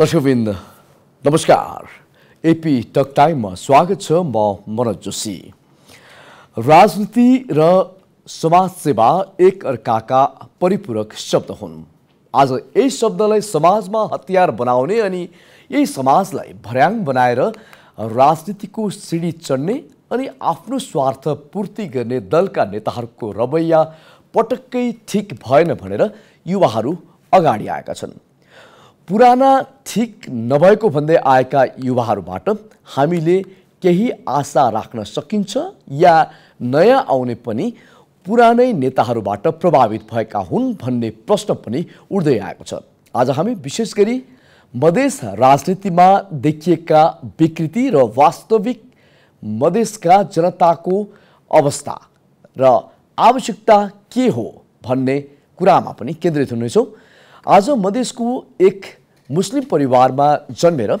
दर्शकविन्द नमस्कार AP talk टाइममा स्वागत छ म मनोज जोशी राजनीति र समाजसेवा एक अर्काका परिपूरक शब्द हुन् आज यही शब्दलाई समाजमा हतियार बनाउने अनि यही समाजलाई भर्याङ बनाएर राजनीतिको सिँढी चढ्ने अनि आफ्नो स्वार्थ पूर्ति गर्ने दलका नेताहरूको रवैया पटक्कै ठिक भएन भनेर युवाहरू अगाडि आएका छन् पुराना ठिक नभएको भन्दै आएका युवाहरूबाट हामीले केही आशा राख्न सकिन्छ या नयाँ आउने पनि पुरानै नेताहरूबाट प्रभावित भएका हुन् भन्ने प्रश्न पनि उठ्दै आएको छ आज हामी विशेष गरी मधेस राजनीतिमा देखिएका विकृति र वास्तविक मधेसका जनताको अवस्था र आवश्यकता के हो भन्ने कुरामा पनि केन्द्रित हुनेछौँ आज मधेसको एक मुस्लिम परिवारमा जन्मेर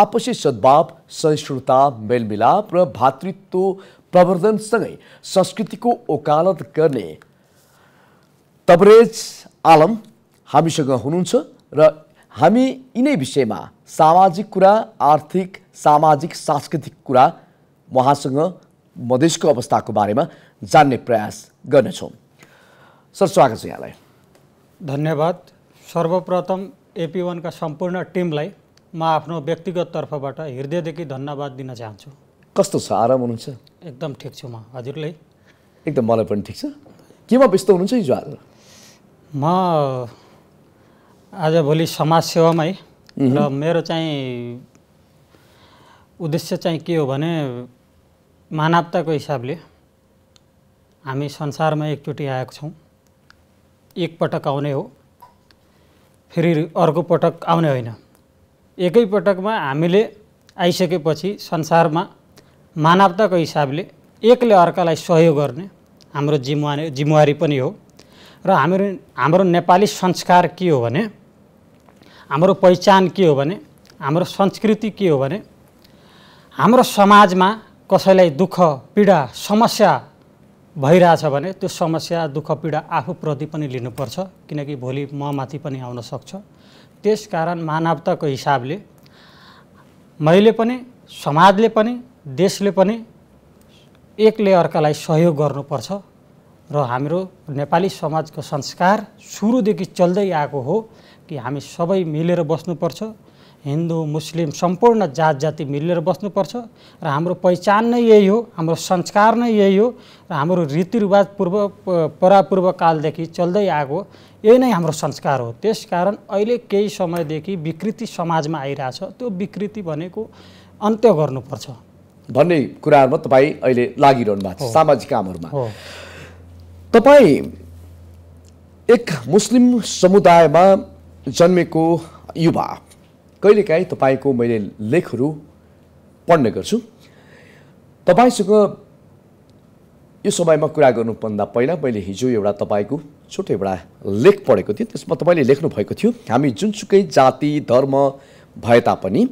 आपसी सद्भाव सहिष्णुता मेलमिलाप र भातृत्व प्रवर्धनसँगै संस्कृतिको ओकालत गर्ने तबरेज आलम हामीसँग हुनुहुन्छ र हामी यिनै विषयमा सामाजिक कुरा आर्थिक सामाजिक सांस्कृतिक कुरा उहाँसँग मधेसको अवस्थाको बारेमा जान्ने प्रयास गर्नेछौँ सर स्वागत छ यहाँलाई धन्यवाद सर्वप्रथम एपी वानका सम्पूर्ण टिमलाई म आफ्नो व्यक्तिगत तर्फबाट हृदयदेखि धन्यवाद दिन चाहन्छु कस्तो छ आराम हुनुहुन्छ एकदम ठिक छु म हजुरले एकदम मलाई पनि ठिक छ केमा व्यस्त हुनुहुन्छ हिजो आज म आजभोलि समाजसेवामै र मेरो चाहिँ उद्देश्य चाहिँ के हो भने मानवताको हिसाबले हामी संसारमा एकचोटि आएको छौँ एकपटक आउने हो फेरि अर्को पटक आउने होइन एकै पटकमा हामीले आइसकेपछि संसारमा मानवताको हिसाबले एकले अर्कालाई सहयोग गर्ने हाम्रो जिम्मा जिम्मेवारी पनि हो र हाम्रो हाम्रो नेपाली संस्कार के हो भने हाम्रो पहिचान के हो भने हाम्रो संस्कृति के हो भने हाम्रो समाजमा कसैलाई दुःख पीडा समस्या भइरहेछ भने त्यो समस्या दुःख पीडा आफूप्रति पनि लिनुपर्छ किनकि भोलि म माथि पनि आउन सक्छ त्यस कारण मानवताको हिसाबले मैले पनि समाजले पनि देशले पनि एकले अर्कालाई सहयोग गर्नुपर्छ र हाम्रो नेपाली समाजको संस्कार सुरुदेखि चल्दै आएको हो कि हामी सबै मिलेर बस्नुपर्छ हिन्दू मुस्लिम सम्पूर्ण जात जाति मिलेर बस्नुपर्छ र हाम्रो पहिचान नै यही हो हाम्रो संस्कार नै यही हो र हाम्रो रीतिरिवाज पूर्व परापूर्व परापूर्वकालदेखि चल्दै आएको यही नै हाम्रो संस्कार हो त्यस कारण अहिले केही समयदेखि विकृति समाजमा आइरहेछ त्यो विकृति भनेको अन्त्य गर्नुपर्छ भन्ने कुराहरूमा तपाईँ अहिले लागिरहनु भएको छ सामाजिक कामहरूमा तपाईँ एक मुस्लिम समुदायमा जन्मेको युवा कहिलेकाहीँ तपाईँको मैले लेखहरू पढ्ने गर्छु तपाईँसँग यो समयमा कुरा गर्नुभन्दा पहिला मैले हिजो एउटा तपाईँको छोटो एउटा लेख पढेको थिएँ त्यसमा तपाईँले लेख्नु भएको थियो हामी जुनसुकै जाति धर्म भए तापनि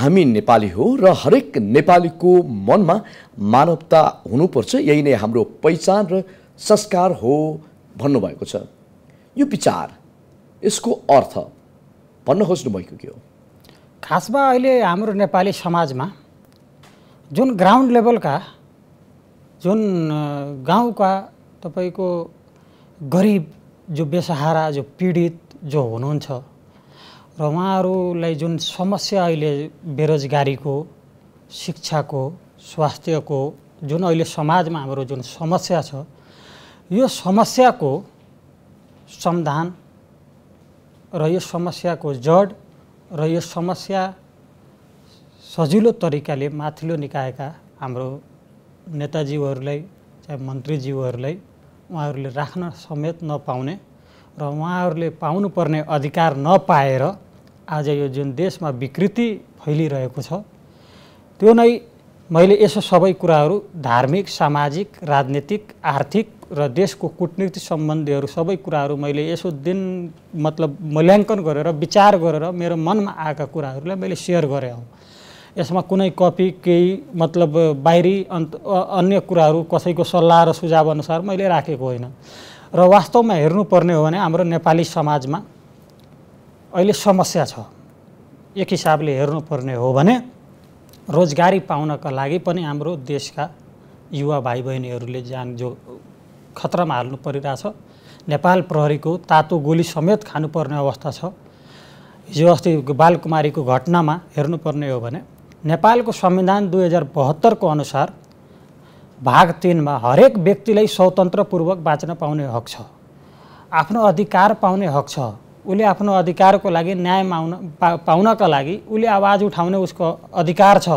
हामी नेपाली हो र हरेक नेपालीको मनमा मानवता हुनुपर्छ यही नै हाम्रो पहिचान र संस्कार हो भन्नुभएको छ यो विचार यसको अर्थ भन्न खोज्नुभएको के हो खासमा अहिले हाम्रो नेपाली समाजमा जुन ग्राउन्ड लेभलका जुन गाउँका तपाईँको गरिब जो बेसहारा जो पीडित जो हुनुहुन्छ र उहाँहरूलाई जुन समस्या अहिले बेरोजगारीको शिक्षाको स्वास्थ्यको जुन अहिले समाजमा हाम्रो जुन समस्या छ यो समस्याको समाधान र यो समस्याको जड र यो समस्या सजिलो तरिकाले माथिल्लो निकायका हाम्रो नेताजीहरूलाई चाहे मन्त्रीज्यूहरूलाई उहाँहरूले राख्न समेत नपाउने र उहाँहरूले पाउनुपर्ने अधिकार नपाएर आज यो जुन देशमा विकृति फैलिरहेको छ त्यो नै मैले यसो सबै कुराहरू धार्मिक सामाजिक राजनीतिक आर्थिक र देशको कुटनीति सम्बन्धीहरू सबै कुराहरू मैले यसो दिन मतलब मूल्याङ्कन गरेर विचार गरेर मेरो मनमा आएका कुराहरूलाई मैले सेयर गरेँ हौ यसमा कुनै कपी केही मतलब बाहिरी अन्त अन्य कुराहरू कसैको सल्लाह र सुझाव अनुसार मैले राखेको होइन र वास्तवमा हेर्नुपर्ने हो भने हाम्रो नेपाली समाजमा अहिले समस्या छ एक हिसाबले हेर्नुपर्ने हो भने रोजगारी पाउनका लागि पनि हाम्रो देशका युवा भाइ बहिनीहरूले ज्यान जो खतरामा हाल्नु परिरहेछ नेपाल प्रहरीको तातो गोली समेत खानुपर्ने अवस्था छ हिजो अस्ति बालकुमारीको घटनामा हेर्नुपर्ने हो भने नेपालको संविधान दुई हजार बहत्तरको अनुसार भाग तिनमा हरेक व्यक्तिलाई स्वतन्त्रपूर्वक बाँच्न पाउने हक छ आफ्नो अधिकार पाउने हक छ उसले आफ्नो अधिकारको लागि न्याय माउन पा पाउनका लागि उसले आवाज उठाउने उसको अधिकार छ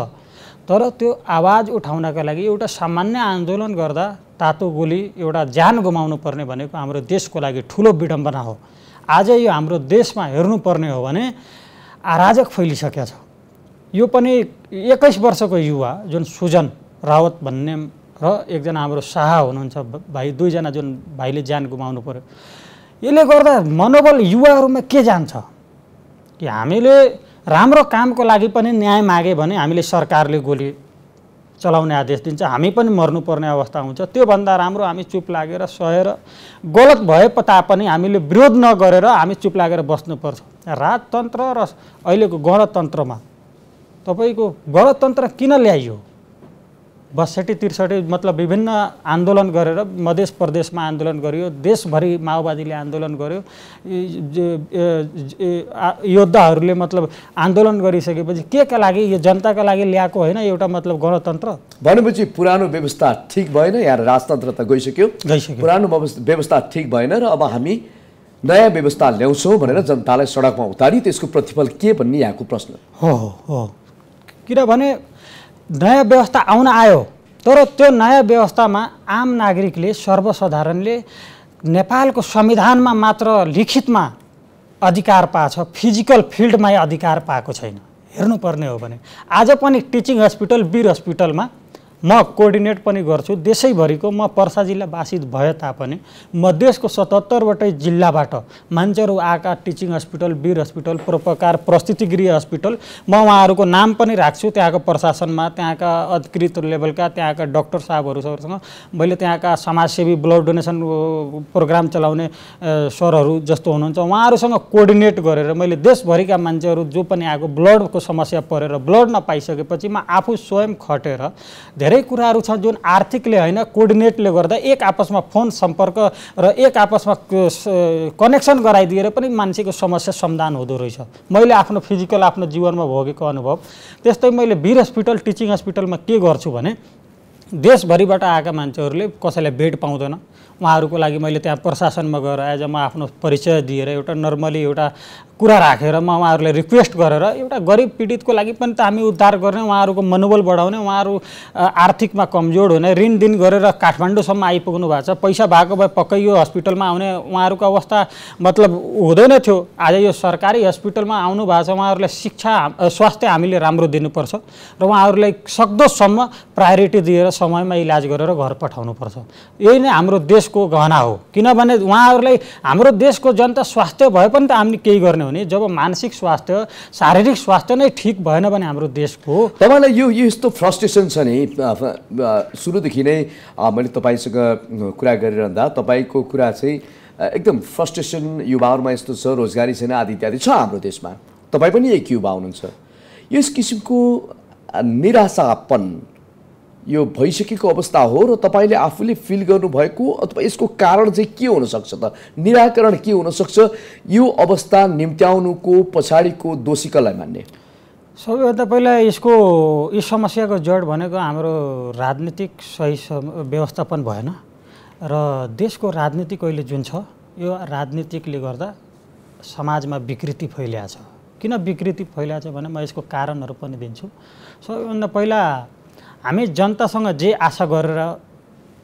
तर त्यो आवाज उठाउनका लागि एउटा सामान्य आन्दोलन गर्दा तातो गोली एउटा ज्यान गुमाउनु पर्ने भनेको हाम्रो देशको लागि ठुलो विडम्बना हो आज यो हाम्रो देशमा हेर्नुपर्ने हो भने आराजक फैलिसकेको छ यो पनि एक्काइस वर्षको युवा जुन सुजन रावत भन्ने र एकजना हाम्रो शाह हुनुहुन्छ भाइ दुईजना जुन भाइले ज्यान गुमाउनु पऱ्यो यसले गर्दा मनोबल युवाहरूमा के जान्छ कि हामीले राम्रो कामको लागि पनि न्याय माग्यो भने हामीले सरकारले गोली चलाउने आदेश दिन्छ हामी पनि मर्नुपर्ने अवस्था हुन्छ त्योभन्दा राम्रो हामी चुप लागेर सहेर गलत भए तापनि हामीले विरोध नगरेर हामी चुप लागेर बस्नुपर्छ राजतन्त्र र अहिलेको गणतन्त्रमा तपाईँको गणतन्त्र किन ल्याइयो बसठी त्रिसठी मतलब विभिन्न आन्दोलन गरेर मधेस प्रदेशमा आन्दोलन गरियो देशभरि माओवादीले आन्दोलन गर्यो योद्धाहरूले मतलब आन्दोलन गरिसकेपछि के का लागि यो जनताका लागि ल्याएको होइन एउटा मतलब गणतन्त्र भनेपछि पुरानो व्यवस्था ठिक भएन यहाँ राजतन्त्र त गइसक्यो गइसक्यो पुरानो व्यवस्था ठिक भएन र अब हामी नयाँ व्यवस्था ल्याउँछौँ भनेर जनतालाई सडकमा उतारी त्यसको प्रतिफल के भन्ने यहाँको प्रश्न हो हो किनभने नयाँ व्यवस्था आउन आयो तर त्यो नयाँ व्यवस्थामा आम नागरिकले सर्वसाधारणले नेपालको संविधानमा मात्र लिखितमा अधिकार पाएको छ फिजिकल फिल्डमै अधिकार पाएको छैन हेर्नुपर्ने हो भने आज पनि टिचिङ हस्पिटल वीर हस्पिटलमा म कोर्डिनेट पनि गर्छु देशैभरिको म पर्सा बासित भए तापनि म मधेसको सतहत्तरवटै जिल्लाबाट मान्छेहरू आएका teaching hospital Bir hospital Paropakar Prasuti Griha hospital म उहाँहरूको नाम पनि राख्छु त्यहाँको प्रशासनमा त्यहाँका अधिकृत लेभलका त्यहाँका डक्टर साहबहरूसँग मैले त्यहाँका समाजसेवी ब्लड डोनेसन प्रोग्राम चलाउने सरहरू जस्तो हुनुहुन्छ उहाँहरूसँग कोर्डिनेट गरेर मैले देशभरिका मान्छेहरू जो पनि आएको ब्लडको समस्या परेर ब्लड नपाइसकेपछि म आफू स्वयं खटेर धेरै धेरै कुराहरू छन् जुन आर्थिकले होइन कोर्डिनेटले गर्दा एक आपसमा फोन सम्पर्क र एक आपसमा कनेक्सन गराइदिएर पनि मान्छेको समस्या समाधान हुँदो रहेछ मैले आफ्नो फिजिकल आफ्नो जीवनमा भोगेको अनुभव त्यस्तै मैले वीर हस्पिटल टिचिङ हस्पिटलमा के गर्छु भने देशभरिबाट आएका मान्छेहरूले कसैलाई बेड पाउँदैन उहाँहरूको लागि मैले त्यहाँ प्रशासनमा गएर एज अ म आफ्नो परिचय दिएर एउटा नर्मली एउटा कुरा राखेर म उहाँहरूलाई रिक्वेस्ट गरेर एउटा गरिब पीडितको लागि पनि त हामी उद्धार गर्ने उहाँहरूको मनोबल बढाउने उहाँहरू आर्थिकमा कमजोर हुने ऋण दिन गरेर काठमाडौँसम्म आइपुग्नु भएको छ पैसा भएको भए पक्कै यो हस्पिटलमा आउने उहाँहरूको अवस्था मतलब हुँदैन थियो आज यो सरकारी हस्पिटलमा आउनु भएको छ उहाँहरूलाई शिक्षा स्वास्थ्य हामीले राम्रो दिनुपर्छ र उहाँहरूलाई सक्दोसम्म प्रायोरिटी दिएर समयमा इलाज गरेर घर पठाउनुपर्छ यही नै हाम्रो देश देशको गहना हो किनभने उहाँहरूलाई हाम्रो देशको जनता स्वास्थ्य भए पनि त हामीले केही गर्ने हो नि जब मानसिक स्वास्थ्य शारीरिक स्वास्थ्य नै ठिक भएन भने हाम्रो देशको तपाईँलाई यो यो यस्तो फ्रस्ट्रेसन छ नि सुरुदेखि नै मैले तपाईँसँग कुरा गरिरहँदा तपाईँको कुरा चाहिँ एकदम फ्रस्ट्रेसन युवाहरूमा यस्तो छ रोजगारी छैन आदि इत्यादि छ हाम्रो देशमा तपाईँ पनि एक युवा हुनुहुन्छ यस किसिमको निराशापन यो भइसकेको अवस्था हो र तपाईँले आफूले फिल गर्नुभएको अथवा यसको कारण चाहिँ के हुनसक्छ त निराकरण के हुनसक्छ यो अवस्था निम्त्याउनुको पछाडिको दोषी कसलाई मान्ने सबैभन्दा पहिला यसको यो समस्याको जड भनेको हाम्रो राजनीतिक सही व्यवस्थापन भएन र देशको राजनीतिक अहिले जुन छ यो राजनीतिकले गर्दा समाजमा विकृति फैलिया छ किन विकृति फैलिया छ भने म यसको कारणहरू पनि दिन्छु सबैभन्दा पहिला हामी जनतासँग जे आशा गरेर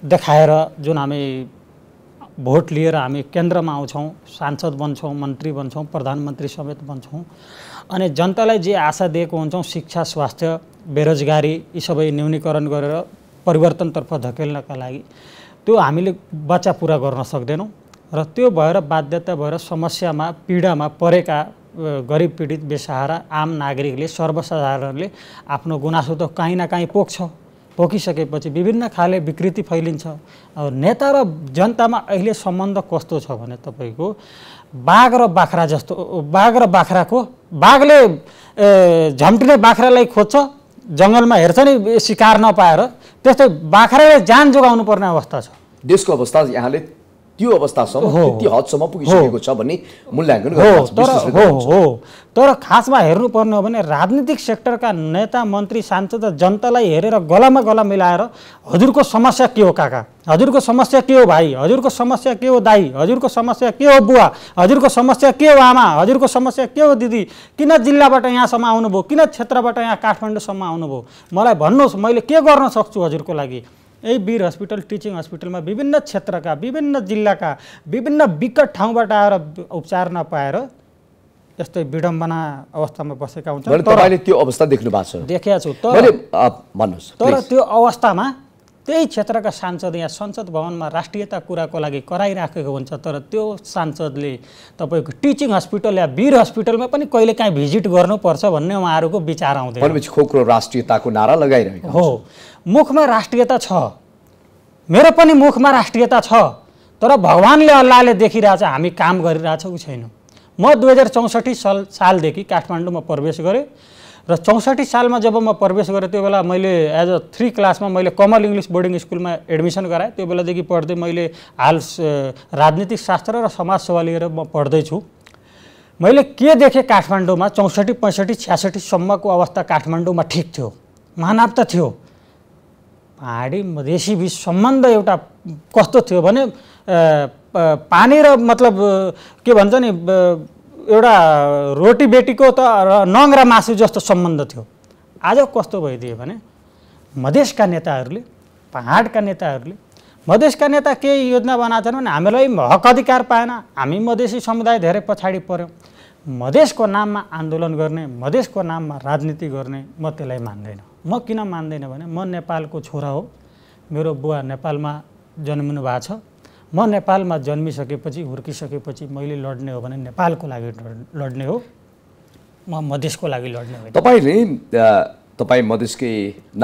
देखाएर जुन हामी भोट लिएर हामी केन्द्रमा आउँछौँ सांसद बन्छौँ मन्त्री बन्छौँ प्रधानमन्त्री समेत बन्छौँ अनि जनतालाई जे आशा दिएको हुन्छौँ शिक्षा स्वास्थ्य बेरोजगारी यी सबै न्यूनीकरण गरेर परिवर्तनतर्फ धकेल्नका लागि त्यो हामीले बच्चा पुरा गर्न सक्दैनौँ र त्यो भएर बाध्यता भएर समस्यामा पीडामा परेका गरिब पीडित बेसहारा आम नागरिकले सर्वसाधारणले आफ्नो गुनासो त काहीँ न काहीँ पोख्छ पोखिसकेपछि विभिन्न खाले विकृति फैलिन्छ नेता र जनतामा अहिले सम्बन्ध कस्तो छ भने तपाईँको बाघ र बाख्रा जस्तो बाघ र बाख्राको बाघले झम्टिने बाख्रालाई खोज्छ जङ्गलमा हेर्छ नि शिकार नपाएर त्यस्तै बाख्राले जान जोगाउनु पर्ने अवस्था छ देशको अवस्था यहाँले त्यो अवस्थासम्म त्यति हदसम्म पुगिसकेको छ भन्ने मूल्याङ्कन हो तर खासमा हेर्नुपर्ने हो भने राजनीतिक सेक्टरका नेता मन्त्री सांसद जनतालाई हेरेर गलामा गला मिलाएर हजुरको समस्या के हो काका हजुरको समस्या के हो भाइ हजुरको समस्या के हो दाई हजुरको समस्या के हो बुवा हजुरको समस्या के हो आमा हजुरको समस्या के हो दिदी किन जिल्लाबाट यहाँसम्म आउनुभयो किन क्षेत्रबाट यहाँ काठमाडौँसम्म आउनुभयो मलाई भन्नुहोस् मैले के गर्न सक्छु हजुरको लागि यही वीर हस्पिटल टिचिङ हस्पिटलमा विभिन्न क्षेत्रका विभिन्न जिल्लाका विभिन्न विकट ठाउँबाट आएर उपचार नपाएर यस्तै विडम्बना अवस्थामा बसेका हुन्छन् त्यो अवस्था देख्नु भएको छ देखेको छु तर भन्नुहोस् तर त्यो अवस्थामा त्यही क्षेत्रका सांसद यहाँ संसद भवनमा राष्ट्रियता कुराको लागि कराइराखेको हुन्छ तर त्यो सांसदले तपाईँको टिचिङ हस्पिटल या वीर हस्पिटलमा पनि कहिले काहीँ भिजिट गर्नुपर्छ भन्ने उहाँहरूको विचार आउँदैन खोक्रो राष्ट्रियताको नारा लगाइरहेको हो मुखमा राष्ट्रियता छ मेरो पनि मुखमा राष्ट्रियता छ तर भगवान्ले अल्लाहले देखिरहेछ हामी काम गरिरहेछौँ छैनौँ म दुई हजार चौसठी साल सालदेखि काठमाडौँमा प्रवेश गरेँ र चौसठी सालमा जब म प्रवेश गरेँ त्यो बेला मैले एज अ थ्री क्लासमा मैले कमल इङ्ग्लिस बोर्डिङ स्कुलमा एडमिसन गराएँ त्यो बेलादेखि पढ्दै मैले हाल राजनीतिक शास्त्र र समाजसेवा लिएर म पढ्दैछु मैले के देखेँ काठमाडौँमा चौसठी पैँसठी छ्यासठीसम्मको अवस्था काठमाडौँमा ठिक थियो मानव त थियो पहाडी मधेसी बिच सम्बन्ध एउटा कस्तो थियो भने पानी र मतलब के भन्छ नि एउटा रोटी बेटीको त नङ र मासु जस्तो सम्बन्ध थियो आज कस्तो भइदियो भने मधेसका नेताहरूले पहाडका नेताहरूले मधेसका नेता केही योजना बनाएको छन् भने हामीलाई हक अधिकार पाएन हामी मधेसी समुदाय धेरै पछाडि पऱ्यौँ मधेसको नाममा आन्दोलन गर्ने मधेसको नाममा राजनीति गर्ने म त्यसलाई मान्दैन म किन मान्दैन भने म नेपालको छोरा हो मेरो बुवा नेपालमा जन्मिनु भएको छ म नेपालमा जन्मिसकेपछि हुर्किसकेपछि मैले लड्ने हो भने नेपालको लागि लड्ने हो म मधेसको लागि लड्ने हो तपाईँले तपाईँ मधेसकै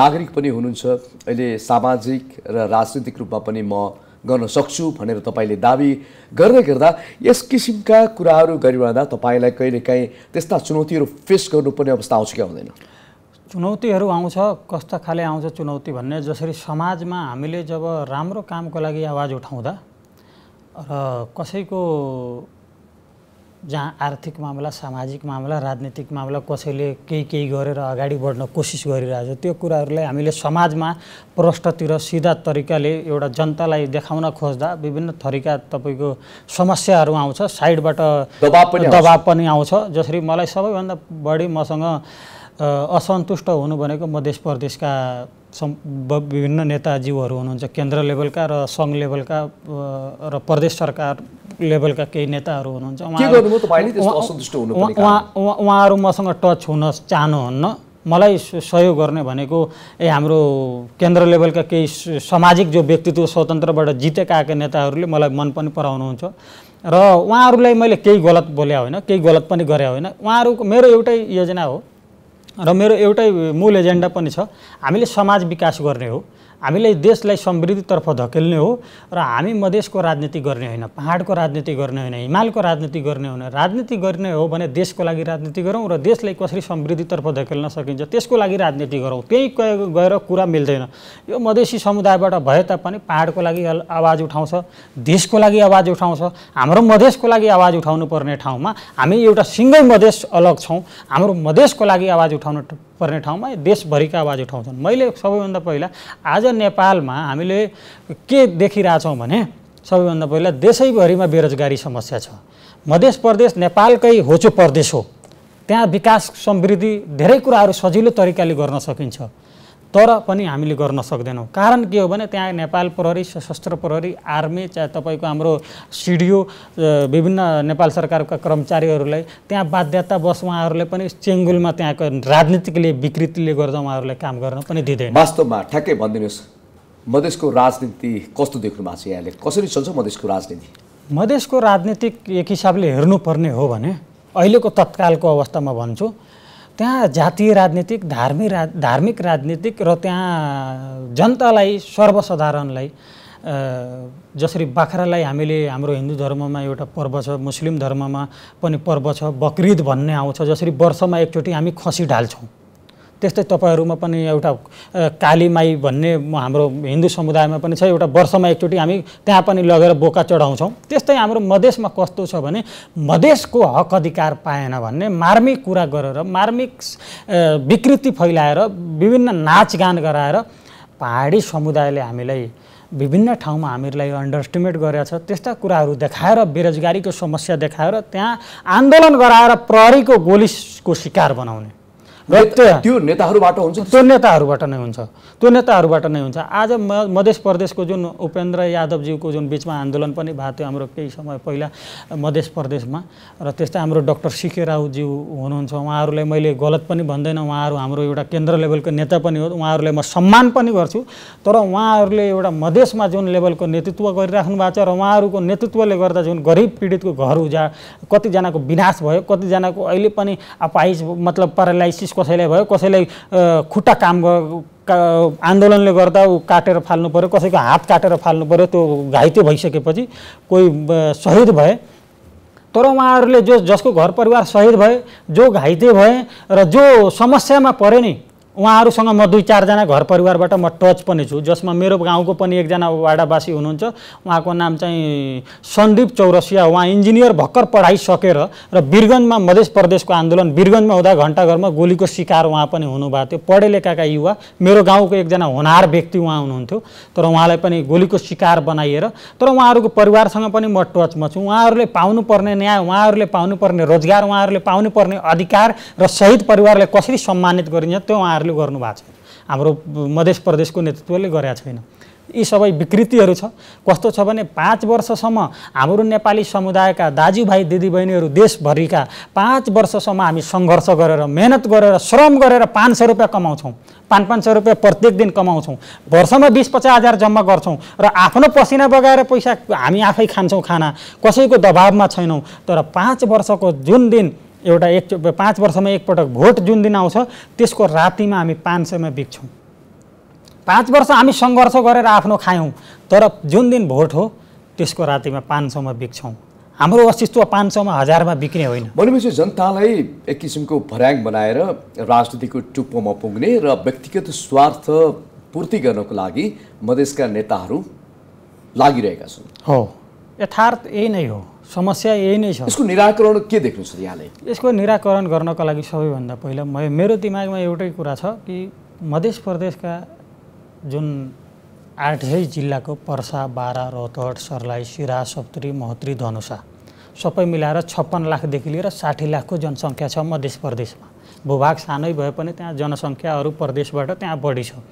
नागरिक पनि हुनुहुन्छ अहिले सामाजिक र राजनीतिक रूपमा पनि म गर्न सक्छु भनेर तपाईँले दावी गर्दै गर्दा यस किसिमका कुराहरू गरिरहँदा तपाईँलाई कहिलेकाहीँ त्यस्ता चुनौतीहरू फेस गर्नुपर्ने अवस्था आउँछ कि हुँदैन चुनौतीहरू आउँछ कस्ता खाले आउँछ चुनौती भन्ने जसरी समाजमा हामीले जब राम्रो कामको लागि आवाज उठाउँदा र कसैको जहाँ आर्थिक मामला सामाजिक मामला राजनीतिक मामला कसैले केही केही गरेर अगाडि बढ्न कोसिस गरिरहेको छ त्यो कुराहरूलाई हामीले समाजमा प्रष्टतिर सिधा तरिकाले एउटा जनतालाई देखाउन खोज्दा विभिन्न थरीका तपाईँको समस्याहरू आउँछ साइडबाट दबाब पनि आउँछ जसरी मलाई सबैभन्दा बढी मसँग असन्तुष्ट हुनु भनेको म देश प्रदेशका विभिन्न नेताजीहरू हुनुहुन्छ केन्द्र लेभलका र सङ्घ लेभलका र प्रदेश सरकार लेभलका केही नेताहरू हुनुहुन्छ उहाँहरू मसँग टच हुन चाहनुहुन्न मलाई सहयोग गर्ने भनेको ए हाम्रो केन्द्र लेभलका केही सामाजिक जो व्यक्तित्व स्वतन्त्रबाट जितेका आएका नेताहरूले मलाई मन पनि पराउनुहुन्छ र उहाँहरूलाई मैले केही गलत बोल्या होइन केही गलत पनि गरे होइन उहाँहरूको मेरो एउटै योजना हो र मेरो एउटै मूल एजेन्डा पनि छ हामीले समाज विकास गर्ने हो हामीलाई देशलाई समृद्धितर्फ धकेल्ने हो र हामी मधेसको राजनीति गर्ने होइन पाहाडको राजनीति गर्ने होइन हिमालको राजनीति गर्ने होइन राजनीति गर्ने हो भने देशको लागि राजनीति गरौँ र देशलाई कसरी समृद्धितर्फ धकेल्न सकिन्छ त्यसको लागि राजनीति गरौँ त्यही गएर कुरा मिल्दैन यो मधेसी समुदायबाट भए तापनि पाहाडको लागि आवाज उठाउँछ देशको लागि आवाज उठाउँछ हाम्रो मधेसको लागि आवाज उठाउनु पर्ने ठाउँमा हामी एउटा सिङ्गै मधेस अलग छौँ हाम्रो मधेसको लागि आवाज उठाउन पर्ने ठाउँमा देशभरिका आवाज उठाउँछन् मैले सबैभन्दा पहिला आज नेपालमा हामीले के देखिरहेछौँ भने सबैभन्दा पहिला देशैभरिमा बेरोजगारी समस्या छ मध्य प्रदेश नेपालकै होचो प्रदेश हो त्यहाँ विकास समृद्धि धेरै कुराहरू सजिलो तरिकाले गर्न सकिन्छ तर पनि हामीले गर्न सक्दैनौँ कारण के हो भने त्यहाँ नेपाल प्रहरी सशस्त्र प्रहरी आर्मी चाहे तपाईँको हाम्रो सिडिओ विभिन्न नेपाल सरकारका कर्मचारीहरूलाई त्यहाँ बाध्यतावश उहाँहरूले पनि चेङ्गुलमा त्यहाँको राजनीतिकले विकृतिले गर्दा उहाँहरूलाई काम गर्न पनि दिँदैन वास्तवमा ठ्याक्कै भनिदिनुहोस् मधेसको राजनीति कस्तो देख्नु भएको छ यहाँले कसरी चल्छ मधेसको राजनीति मधेसको राजनीतिक एक हिसाबले हेर्नुपर्ने हो भने अहिलेको तत्कालको अवस्थामा भन्छु त्यहाँ जातीय राजनीतिक धार्मिक रा धार्मिक राजनीतिक र त्यहाँ जनतालाई सर्वसाधारणलाई जसरी बाख्रालाई हामीले हाम्रो हिन्दू धर्ममा एउटा पर्व छ मुस्लिम धर्ममा पनि पर्व छ बकरिद भन्ने आउँछ जसरी वर्षमा एकचोटि हामी खसी ढाल्छौँ त्यस्तै तपाईँहरूमा पनि एउटा कालीमाई भन्ने हाम्रो हिन्दू समुदायमा पनि छ एउटा वर्षमा एकचोटि हामी त्यहाँ पनि लगेर बोका चढाउँछौँ त्यस्तै हाम्रो मधेसमा कस्तो छ भने मधेसको हक अधिकार पाएन भन्ने मार्मिक कुरा गरेर मार्मिक विकृति फैलाएर विभिन्न नाचगान गराएर पहाडी समुदायले हामीलाई विभिन्न ठाउँमा हामीहरूलाई अन्डरस्टिमेट गरेका छ त्यस्ता कुराहरू देखाएर बेरोजगारीको समस्या देखाएर त्यहाँ आन्दोलन गराएर प्रहरीको गोलीको शिकार बनाउने र त्यो नेताहरूबाट हुन्छ त्यो नेताहरूबाट नै हुन्छ त्यो नेताहरूबाट नै हुन्छ आज म मधेस प्रदेशको जुन उपेन्द्र यादवज्यूको जुन बिचमा आन्दोलन पनि भएको थियो हाम्रो केही समय पहिला मधेस प्रदेशमा र त्यस्तै हाम्रो डक्टर सिके राउज्यू हुनुहुन्छ उहाँहरूलाई मैले गलत पनि भन्दैन उहाँहरू हाम्रो एउटा केन्द्र लेभलको नेता पनि हो उहाँहरूलाई म सम्मान पनि गर्छु तर उहाँहरूले एउटा मधेसमा जुन लेभलको नेतृत्व गरिराख्नु भएको छ र उहाँहरूको नेतृत्वले गर्दा जुन गरिब पीडितको घर उजा कतिजनाको विनाश भयो कतिजनाको अहिले पनि अपाइज मतलब प्यारालाइसिस नोटिस कसैलाई भयो कसैलाई खुट्टा काम आन्दोलनले गर्दा ऊ काटेर फाल्नु पऱ्यो कसैको हात काटेर फाल्नु पऱ्यो त्यो घाइते भइसकेपछि कोही सहिद भए तर उहाँहरूले जो जसको घर परिवार सहिद भए जो घाइते भए र जो समस्यामा परे नि उहाँहरूसँग म दुई चारजना घर परिवारबाट म टच पनि छु जसमा मेरो गाउँको पनि एकजना वाडावासी हुनुहुन्छ उहाँको नाम चाहिँ सन्दीप चौरसिया उहाँ इन्जिनियर भर्खर पढाइ सकेर र बिरगन्जमा मधेस प्रदेशको आन्दोलन बिरगन्जमा हुँदा घन्टाघरमा गोलीको शिकार उहाँ पनि हुनुभएको थियो पढे लेखाका युवा मेरो गाउँको एकजना होनहार व्यक्ति उहाँ हुनुहुन्थ्यो तर उहाँलाई पनि गोलीको शिकार बनाइएर तर उहाँहरूको परिवारसँग पनि म टचमा छु उहाँहरूले पाउनुपर्ने न्याय उहाँहरूले पाउनुपर्ने रोजगार उहाँहरूले पाउनुपर्ने अधिकार र शहीद परिवारलाई कसरी सम्मानित गरिन्छ त्यो उहाँहरू सरकारले भएको छैन हाम्रो मधेस प्रदेशको नेतृत्वले गरेका छैन यी सबै विकृतिहरू छ कस्तो छ भने पाँच वर्षसम्म हाम्रो नेपाली समुदायका दाजुभाइ दिदीबहिनीहरू देशभरिका पाँच वर्षसम्म हामी सङ्घर्ष गरेर मेहनत गरेर श्रम गरेर पाँच सय रुपियाँ कमाउँछौँ पाँच पाँच सय रुपियाँ प्रत्येक दिन कमाउँछौँ वर्षमा बिस पचास हजार जम्मा गर्छौँ र आफ्नो पसिना बगाएर पैसा हामी आफै खान्छौँ खाना कसैको दबावमा छैनौँ तर पाँच वर्षको जुन दिन एउटा एक पाँच वर्षमा एकपटक भोट जुन दिन आउँछ त्यसको रातिमा हामी पाँच सयमा बिक्छौँ पाँच वर्ष हामी सङ्घर्ष गरेर आफ्नो खायौँ तर जुन दिन भोट हो त्यसको रातिमा पाँच सयमा बिक्छौँ हाम्रो अस्तित्व पाँच सयमा हजारमा बिक्ने होइन भनेपछि जनतालाई एक किसिमको भर्याङ बनाएर राजनीतिको टुप्पोमा पुग्ने र व्यक्तिगत स्वार्थ पूर्ति गर्नको लागि मधेसका नेताहरू लागिरहेका छन् हो यथार्थ यही नै हो समस्या यही नै छ यसको निराकरण के देख्नु छ यहाँले यसको निराकरण गर्नको लागि सबैभन्दा पहिला म मेरो दिमागमा एउटै कुरा छ कि मध्य प्रदेशका जुन आठै जिल्लाको पर्सा बारा रौतहट सर्लाही सिरा सप्तरी महोत्री धनुषा सबै मिलाएर छप्पन्न लाखदेखि लिएर साठी लाखको जनसङ्ख्या छ मध्य प्रदेशमा भूभाग सानै भए पनि त्यहाँ जनसङ्ख्या अरू प्रदेशबाट त्यहाँ बढी छ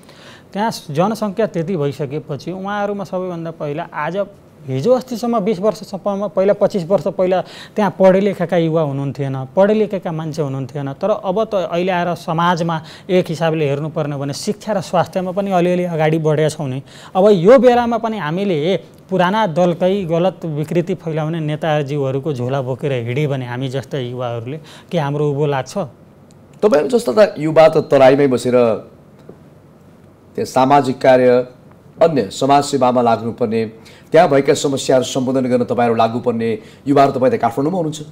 त्यहाँ जनसङ्ख्या त्यति भइसकेपछि उहाँहरूमा सबैभन्दा पहिला आज हिजो अस्तिसम्म बिस वर्षसम्म पहिला पच्चिस वर्ष पहिला त्यहाँ पढे लेखेका युवा हुनुहुन्थेन पढे लेखेका मान्छे हुनुहुन्थेन तर अब त अहिले आएर समाजमा एक हिसाबले हेर्नुपर्ने भने शिक्षा र स्वास्थ्यमा पनि अलिअलि अगाडि बढेका छौँ नि अब यो बेलामा पनि हामीले पुराना दलकै गलत विकृति फैलाउने नेताजीहरूको झोला बोकेर हिँड्यो भने हामी जस्ता युवाहरूले के हाम्रो उभो लाग्छ तपाईँ जस्तो त युवा त तराईमै बसेर त्यहाँ सामाजिक कार्य अन्य समाजसेवामा लाग्नुपर्ने त्यहाँ भएका समस्याहरू सम्बोधन गर्न तपाईँहरू लागु पर्ने युवाहरू तपाईँ त काठमाडौँमा हुनुहुन्छ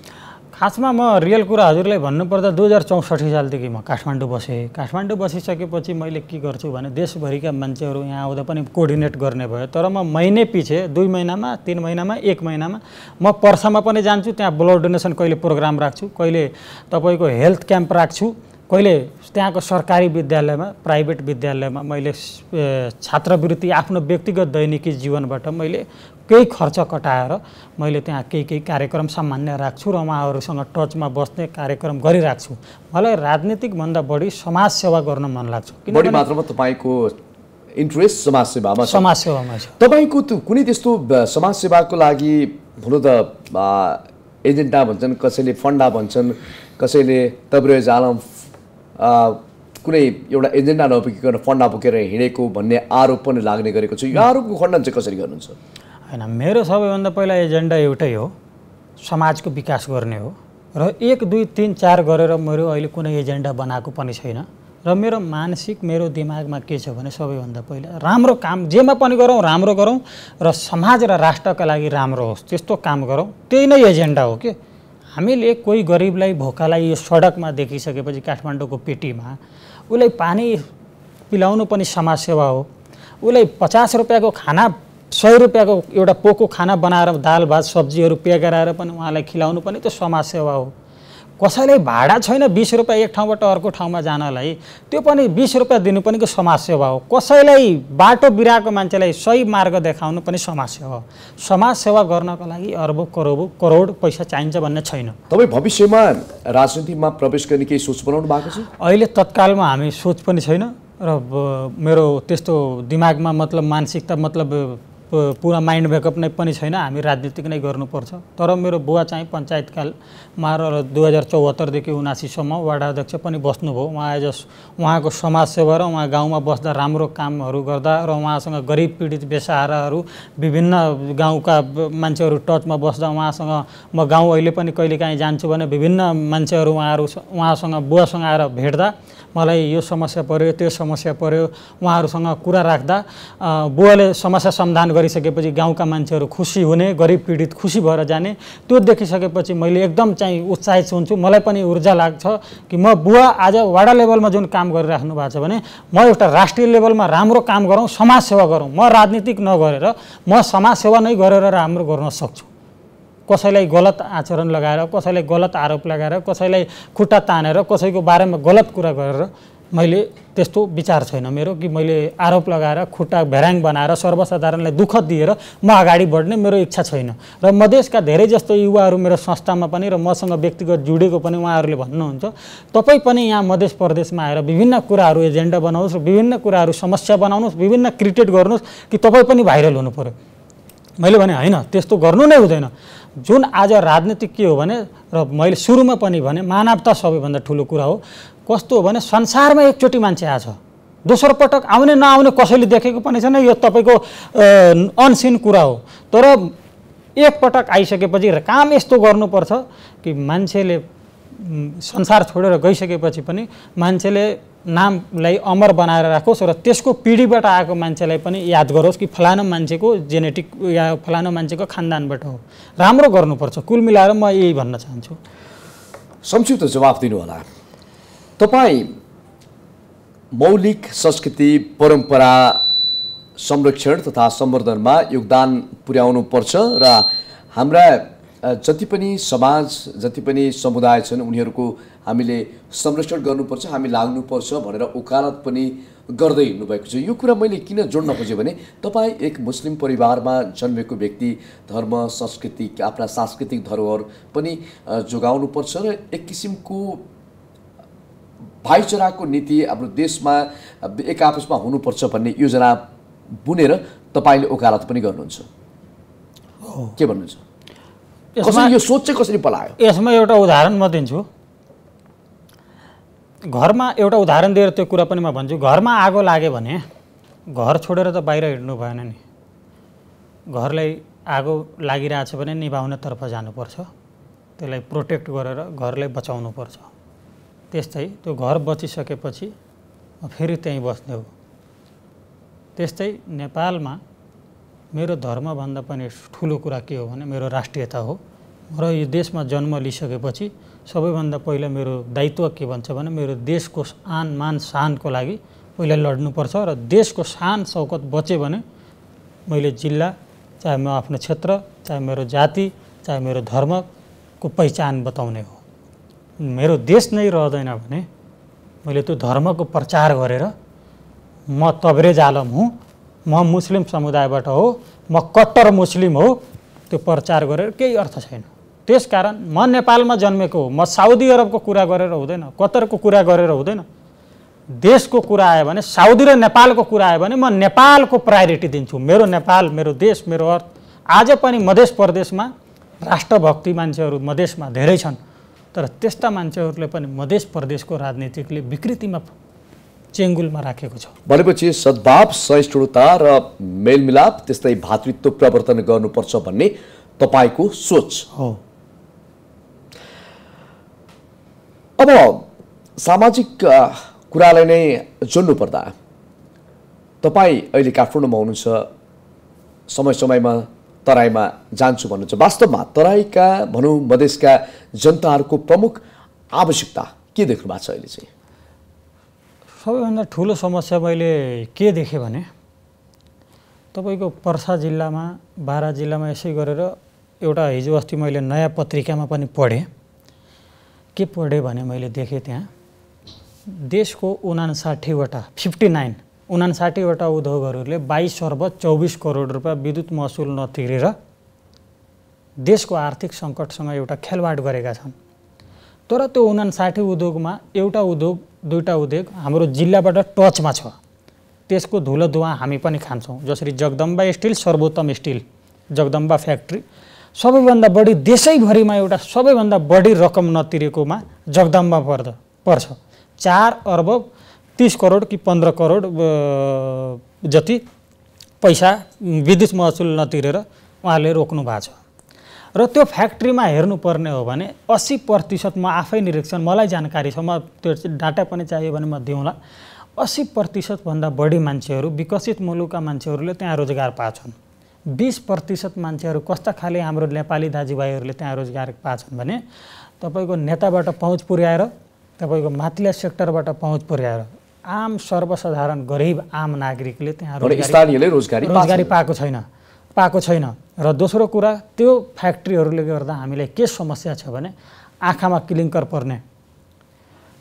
खासमा म रियल कुरा हजुरलाई भन्नुपर्दा दुई हजार चौसठी सालदेखि म काठमाडौँ बसेँ काठमाडौँ बसिसकेपछि मैले के गर्छु भने देशभरिका मान्छेहरू यहाँ आउँदा पनि कोर्डिनेट गर्ने भयो तर म महिने पछि दुई महिनामा तिन महिनामा एक महिनामा म पर्सामा पनि जान्छु त्यहाँ ब्लड डोनेसन कहिले प्रोग्राम राख्छु कहिले तपाईँको हेल्थ क्याम्प राख्छु कहिले त्यहाँको सरकारी विद्यालयमा प्राइभेट विद्यालयमा मैले छात्रवृत्ति आफ्नो व्यक्तिगत दैनिकी जीवनबाट मैले केही खर्च कटाएर मैले त्यहाँ केही केही कार्यक्रम सामान्य राख्छु र उहाँहरूसँग टचमा बस्ने कार्यक्रम गरिराख्छु मलाई राजनीतिकभन्दा बढी समाजसेवा गर्न मन लाग्छ किनभने मात्रामा तपाईँको इन्ट्रेस्ट समाजसेवामा समाजसेवामा छ तपाईँको त्यो कुनै त्यस्तो समाजसेवाको लागि हुनु त एजेन्डा भन्छन् कसैले फन्डा भन्छन् कसैले तब्रेज आलम कुनै एउटा एजेन्डा नबोकिकन फन्ड नबोकेर हिँडेको भन्ने आरोप पनि लाग्ने गरेको छ यो आरोपको खण्डन चाहिँ कसरी गर्नुहुन्छ होइन मेरो सबैभन्दा पहिला एजेन्डा एउटै हो समाजको विकास गर्ने हो र एक दुई तिन चार गरेर मेरो अहिले कुनै एजेन्डा बनाएको पनि छैन र मेरो मानसिक मेरो दिमागमा के छ भने सबैभन्दा पहिला राम्रो काम जेमा पनि गरौँ राम्रो गरौँ र समाज र राष्ट्रका लागि राम्रो होस् त्यस्तो काम गरौँ त्यही नै एजेन्डा हो कि हामीले कोही गरिबलाई भोकालाई यो सडकमा देखिसकेपछि काठमाडौँको पेटीमा उसलाई पानी पिलाउनु पनि समाजसेवा हो उसलाई पचास रुपियाँको खाना सय रुपियाँको एउटा पोको खाना बनाएर दाल भात सब्जीहरू प्याक गराएर पनि उहाँलाई खिलाउनु पनि त्यो समाजसेवा हो कसैलाई भाडा छैन बिस रुपियाँ एक ठाउँबाट अर्को ठाउँमा जानलाई त्यो पनि बिस रुपियाँ दिनु पनि समाजसेवा हो कसैलाई बाटो बिराएको मान्छेलाई सही मार्ग देखाउनु पनि समाजसेवा हो समाजसेवा गर्नको लागि अर्ब करोड करोड पैसा चाहिन्छ भन्ने छैन तपाईँ भविष्यमा राजनीतिमा प्रवेश गर्ने केही सोच बनाउनु भएको छ अहिले तत्कालमा हामी सोच पनि छैन र मेरो त्यस्तो दिमागमा मतलब मानसिकता मतलब पुरा माइन्ड ब्याकअप नै पनि छैन हामी राजनीतिक नै गर्नुपर्छ तर मेरो बुवा चाहिँ पञ्चायतकालमा र दुई हजार चौहत्तरदेखि उनासीसम्म वार्ड अध्यक्ष पनि बस्नुभयो उहाँ एज उहाँको समाजसेवा र उहाँ गाउँमा बस्दा राम्रो कामहरू गर्दा र उहाँसँग गरिब पीडित बेसहाराहरू विभिन्न गाउँका मान्छेहरू टचमा बस्दा उहाँसँग म गाउँ अहिले पनि कहिलेकाहीँ जान्छु भने विभिन्न मान्छेहरू उहाँहरू उहाँसँग बुवासँग आएर भेट्दा मलाई यो समस्या पऱ्यो त्यो समस्या पऱ्यो उहाँहरूसँग कुरा राख्दा बुवाले समस्या समाधान गरिसकेपछि गाउँका मान्छेहरू खुसी हुने गरिब पीडित खुसी भएर जाने त्यो देखिसकेपछि मैले एकदम चाहिँ उत्साहित हुन्छु मलाई पनि ऊर्जा लाग्छ कि म बुवा आज वाडा लेभलमा जुन काम गरिराख्नु भएको छ भने म एउटा राष्ट्रिय लेभलमा राम्रो काम गरौँ समाजसेवा गरौँ म राजनीतिक नगरेर म समाजसेवा नै गरेर राम्रो गर्न सक्छु कसैलाई गलत आचरण लगाएर कसैलाई गलत आरोप लगाएर कसैलाई खुट्टा तानेर कसैको बारेमा गलत कुरा गरेर मैले त्यस्तो विचार छैन मेरो कि मैले आरोप लगाएर खुट्टा भेराङ बनाएर सर्वसाधारणलाई दुःख दिएर म अगाडि बढ्ने मेरो इच्छा छैन र मधेसका धेरै जस्तो युवाहरू मेरो संस्थामा पनि र मसँग व्यक्तिगत जुडेको पनि उहाँहरूले भन्नुहुन्छ तपाईँ पनि यहाँ मधेस प्रदेशमा आएर विभिन्न कुराहरू एजेन्डा बनाउनुहोस् र विभिन्न कुराहरू समस्या बनाउनुहोस् विभिन्न क्रिएट गर्नुहोस् कि तपाईँ पनि भाइरल हुनु पऱ्यो मैले भने होइन त्यस्तो गर्नु नै हुँदैन जुन आज राजनीतिक के हो भने र मैले सुरुमा पनि भने मानवता सबैभन्दा ठुलो कुरा हो कस्तो हो भने संसारमा एकचोटि मान्छे छ दोस्रो पटक आउने नआउने कसैले देखेको पनि छैन यो तपाईँको अनसिन कुरा हो तर एकपटक आइसकेपछि काम यस्तो गर्नुपर्छ कि मान्छेले संसार छोडेर गइसकेपछि पनि मान्छेले नामलाई अमर बनाएर राखोस् र त्यसको पिँढीबाट आएको मान्छेलाई पनि याद गरोस् कि फलानु मान्छेको जेनेटिक या फलानु मान्छेको खानदानबाट हो राम्रो गर्नुपर्छ कुल मिलाएर म यही भन्न चाहन्छु संक्षिप्त जवाफ दिनुहोला तपाईँ मौलिक संस्कृति परम्परा संरक्षण तथा संवर्धनमा योगदान पुर्याउनु पर्छ र हाम्रा जति पनि समाज जति पनि समुदाय छन् उनीहरूको हामीले संरक्षण गर्नुपर्छ हामी लाग्नुपर्छ भनेर उकालत पनि गर्दै हिँड्नुभएको छ यो कुरा मैले किन जोड्न खोजेँ भने तपाईँ एक मुस्लिम परिवारमा जन्मेको व्यक्ति धर्म संस्कृति आफ्ना सांस्कृतिक धरोहर पनि जोगाउनुपर्छ र एक किसिमको भाइचराको नीति हाम्रो देशमा एक आपसमा हुनुपर्छ भन्ने योजना बुनेर तपाईँले उकालत पनि गर्नुहुन्छ के भन्नुहुन्छ कसरी यो सोच चाहिँ कसरी पलायो यसमा एउटा उदाहरण म दिन्छु घरमा एउटा उदाहरण दिएर त्यो कुरा पनि म भन्छु घरमा आगो लाग्यो भने घर छोडेर त बाहिर हिँड्नु भएन नि घरलाई आगो लागिरहेछ भने निभाउनेतर्फ जानुपर्छ त्यसलाई प्रोटेक्ट गरेर घरलाई बचाउनुपर्छ त्यस्तै त्यो घर बचिसकेपछि फेरि त्यहीँ बस्ने हो त्यस्तै नेपालमा मेरो धर्मभन्दा पनि ठुलो कुरा के हो भने मेरो राष्ट्रियता हो र यो देशमा जन्म लिइसकेपछि सबैभन्दा पहिला मेरो दायित्व के भन्छ भने मेरो देशको आन मान शानको लागि पहिला लड्नुपर्छ र देशको सान सौकत बचे भने मैले जिल्ला चाहे म आफ्नो क्षेत्र चाहे मेरो जाति चाहे मेरो धर्मको पहिचान बताउने हो मेरो देश नै रहँदैन भने मैले त्यो धर्मको प्रचार गरेर म तब्रेज आलम हुँ म मुस्लिम समुदायबाट हो म कट्टर मुस्लिम हो त्यो प्रचार गरेर केही अर्थ छैन त्यस कारण म नेपालमा जन्मेको हो म साउदी अरबको कुरा गरेर हुँदैन कतरको कुरा गरेर हुँदैन देशको कुरा आयो भने साउदी र नेपालको कुरा आयो भने म नेपालको प्रायोरिटी दिन्छु मेरो नेपाल मेरो देश मेरो अर्थ आज पनि मधेस प्रदेशमा राष्ट्रभक्ति मान्छेहरू मधेसमा धेरै छन् तर त्यस्ता मान्छेहरूले पनि मधेस प्रदेशको राजनीतिकले विकृतिमा चेङ्गुलमा राखेको छ भनेपछि सद्भाव सहिष्णुता र मेलमिलाप त्यस्तै भातृत्व प्रवर्तन गर्नुपर्छ भन्ने तपाईँको सोच हो अब सामाजिक कुरालाई नै पर्दा तपाईँ अहिले काठमाडौँमा हुनुहुन्छ समय समयमा तराईमा जान्छु भन्नुहुन्छ वास्तवमा तराईका भनौँ मधेसका जनताहरूको प्रमुख आवश्यकता के देख्नु भएको छ अहिले चाहिँ सबैभन्दा ठुलो समस्या मैले के देखेँ भने तपाईँको पर्सा जिल्लामा बारा जिल्लामा यसै गरेर एउटा हिजो अस्ति मैले नयाँ पत्रिकामा पनि पढेँ के पढेँ भने मैले देखेँ त्यहाँ देशको उनासाठीवटा फिफ्टी नाइन उनासाठीवटा उद्योगहरूले बाइस अर्ब चौबिस करोड रुपियाँ विद्युत महसुल नतिरेर देशको आर्थिक सङ्कटसँग एउटा खेलवाड गरेका छन् तर त्यो उनासाठी उद्योगमा एउटा उद्योग दुईवटा उद्योग हाम्रो जिल्लाबाट टचमा छ त्यसको धुलो धुवा हामी पनि खान्छौँ जसरी Jagdamba steel Sarvottam steel Jagdamba factory सबैभन्दा बढी देशैभरिमा एउटा सबैभन्दा बढी रकम नतिरेकोमा जगदम्बा पर्द पर्छ चार अर्ब तिस करोड कि पन्ध्र करोड जति पैसा विद्युत महसुल नतिरेर उहाँले रोक्नु भएको छ र त्यो फ्याक्ट्रीमा हेर्नुपर्ने हो भने अस्सी प्रतिशत म आफै निरीक्षण मलाई जानकारी छ म त्यो डाटा पनि चाहियो भने म दिउँला अस्सी प्रतिशतभन्दा बढी मान्छेहरू विकसित मुलुकका मान्छेहरूले त्यहाँ रोजगार पाएछन् बिस प्रतिशत मान्छेहरू कस्ता खाले हाम्रो नेपाली दाजुभाइहरूले त्यहाँ रोजगार पाछन् भने तपाईँको नेताबाट पहुँच पुर्याएर तपाईँको माथिल्ला सेक्टरबाट पहुँच पुर्याएर आम सर्वसाधारण गरिब आम नागरिकले त्यहाँ स्थानीयले रोजगारी रोजगारी पाएको छैन पाएको छैन र दोस्रो कुरा त्यो फ्याक्ट्रीहरूले गर्दा हामीलाई के समस्या छ भने आँखामा क्लिङ्कर पर्ने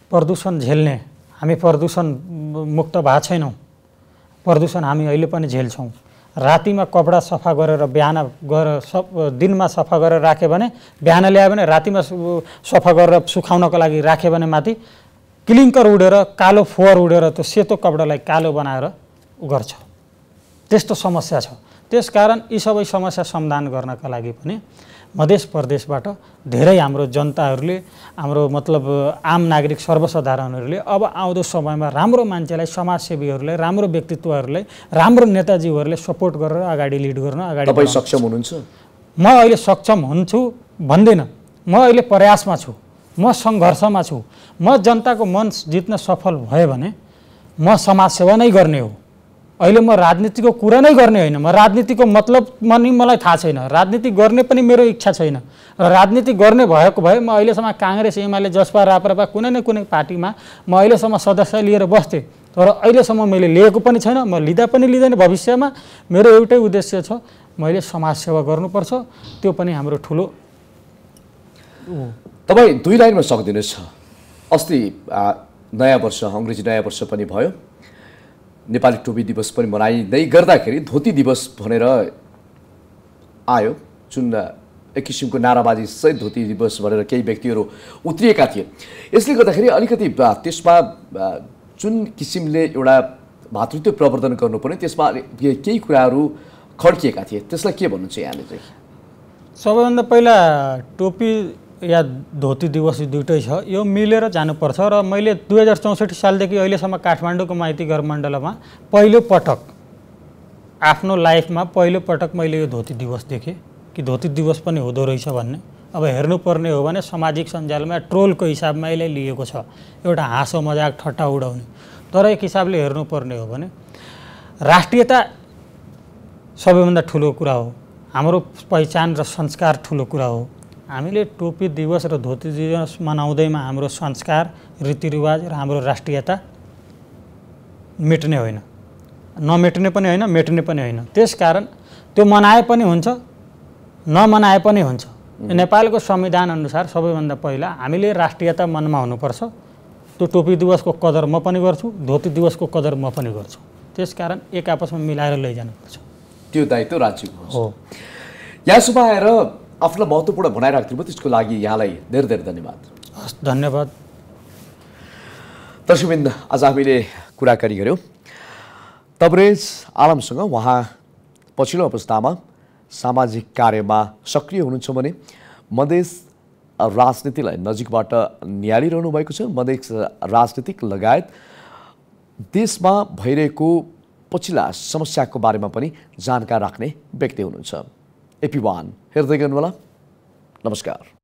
प्रदूषण झेल्ने हामी प्रदूषण मुक्त भएको छैनौँ प्रदूषण हामी अहिले पनि झेल्छौँ रातिमा कपडा सफा गरेर बिहान गरेर सब दिनमा सफा गरेर राख्यो भने बिहान ल्यायो भने रातिमा सफा गरेर सुखाउनको लागि राख्यो भने माथि क्लिङ्कर उडेर कालो फोहोर उडेर त्यो सेतो कपडालाई कालो बनाएर गर्छ त्यस्तो समस्या छ त्यस कारण यी सबै समस्या समाधान गर्नका लागि पनि मधेस प्रदेशबाट धेरै हाम्रो जनताहरूले हाम्रो मतलब आम नागरिक सर्वसाधारणहरूले अब आउँदो समयमा राम्रो मान्छेलाई समाजसेवीहरूलाई राम्रो व्यक्तित्वहरूलाई राम्रो नेताजीहरूले सपोर्ट गरेर अगाडि लिड गर्न अगाडि सक्षम हुनुहुन्छ म अहिले सक्षम हुन्छु भन्दिनँ म अहिले प्रयासमा छु म सङ्घर्षमा छु म जनताको मन जित्न सफल भयो भने म समाजसेवा नै गर्ने हो अहिले म राजनीतिको कुरा नै गर्ने होइन म राजनीतिको मतलब पनि मलाई थाहा छैन राजनीति गर्ने पनि मेरो इच्छा छैन र राजनीति गर्ने भएको भए म अहिलेसम्म काङ्ग्रेस एमाले जसपा राप्रपा कुनै न कुनै पार्टीमा म अहिलेसम्म सदस्य लिएर बस्थेँ तर अहिलेसम्म मैले लिएको पनि छैन म लिँदा पनि लिँदैन भविष्यमा मेरो एउटै उद्देश्य छ मैले समाजसेवा गर्नुपर्छ त्यो पनि हाम्रो ठुलो तपाईँ दुई लाइनमा सक्दिनुहोस् अस्ति नयाँ वर्ष अङ्ग्रेजी नयाँ वर्ष पनि भयो नेपाली टोपी दिवस पनि मनाइँदै गर्दाखेरि धोती दिवस भनेर आयो जुन एक किसिमको नाराबाजी सहित धोती दिवस भनेर केही व्यक्तिहरू उत्रिएका थिए यसले गर्दाखेरि अलिकति त्यसमा जुन किसिमले एउटा भातृत्व प्रवर्धन गर्नुपर्ने त्यसमा केही कुराहरू खड्किएका थिए त्यसलाई के भन्नु छ यहाँले चाहिँ सबैभन्दा पहिला टोपी या धोती दिवस दुइटै छ यो मिलेर जानुपर्छ र मैले दुई हजार चौसठी सालदेखि अहिलेसम्म काठमाडौँको माइती घर मण्डलमा पहिलोपटक आफ्नो लाइफमा पहिलोपटक मैले यो धोती दिवस देखेँ कि धोती दिवस पनि हुँदो रहेछ भन्ने अब हेर्नुपर्ने हो भने सामाजिक सञ्जालमा ट्रोलको हिसाबमा यसले लिएको छ एउटा हाँसो मजाक ठट्टा उडाउने तर एक हिसाबले हेर्नुपर्ने हो भने राष्ट्रियता सबैभन्दा ठुलो कुरा हो हाम्रो पहिचान र संस्कार ठुलो कुरा हो हामीले टोपी दिवस र धोती दिवस मनाउँदैमा हाम्रो संस्कार रीतिरिवाज र हाम्रो राष्ट्रियता मेट्ने होइन नमेट्ने पनि होइन मेट्ने पनि होइन त्यस कारण त्यो मनाए पनि हुन्छ नमनाए पनि हुन्छ नेपालको संविधान अनुसार सबैभन्दा पहिला हामीले राष्ट्रियता मनमा हुनुपर्छ त्यो टोपी दिवसको कदर म पनि गर्छु धोती दिवसको कदर म पनि गर्छु त्यसकारण एक आपसमा मिलाएर लैजानुपर्छ त्यो दायित्व राज्यको हो यहाँ सुबा आएर आफूलाई महत्त्वपूर्ण बनाइराख्नु त्यसको लागि यहाँलाई धेरै धेरै धन्यवाद हस् धन्यवाद दर्शकबिन्द आज हामीले कुराकानी गऱ्यौँ तबरेज आलमसँग उहाँ पछिल्लो अवस्थामा सामाजिक कार्यमा सक्रिय हुनुहुन्छ भने मधेस राजनीतिलाई नजिकबाट निहालिरहनु भएको छ मधेस राजनीतिक लगायत देशमा भइरहेको पछिल्ला समस्याको बारेमा पनि जानकार राख्ने व्यक्ति हुनुहुन्छ एपिवान हेर्दै गर्नुहोला नमस्कार